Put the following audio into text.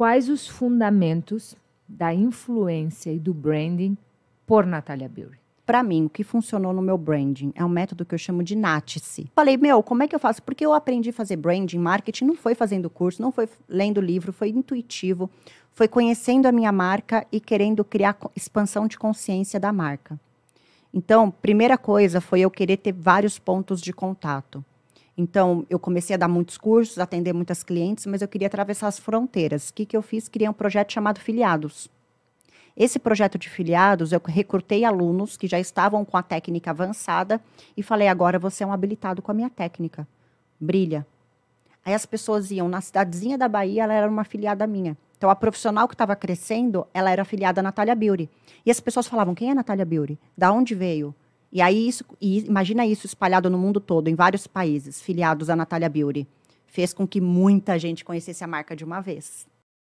quais os fundamentos da influência e do branding por Natalia Beery? para mim, o que funcionou no meu branding é um método que eu chamo de nátice. Falei, meu, como é que eu faço? Porque eu aprendi a fazer branding, marketing, não foi fazendo curso, não foi lendo livro, foi intuitivo, foi conhecendo a minha marca e querendo criar expansão de consciência da marca. Então, primeira coisa foi eu querer ter vários pontos de contato. Então, eu comecei a dar muitos cursos, atender muitas clientes, mas eu queria atravessar as fronteiras. O que, que eu fiz? Criei um projeto chamado Filiados. Esse projeto de filiados, eu recrutei alunos que já estavam com a técnica avançada e falei: agora você é um habilitado com a minha técnica. Brilha. Aí as pessoas iam na cidadezinha da Bahia, ela era uma filiada minha. Então, a profissional que estava crescendo, ela era afiliada à Natália E as pessoas falavam: quem é a Natália Biuri? Da onde veio? E aí isso, e imagina isso espalhado no mundo todo, em vários países, filiados à Natália Beauty. Fez com que muita gente conhecesse a marca de uma vez.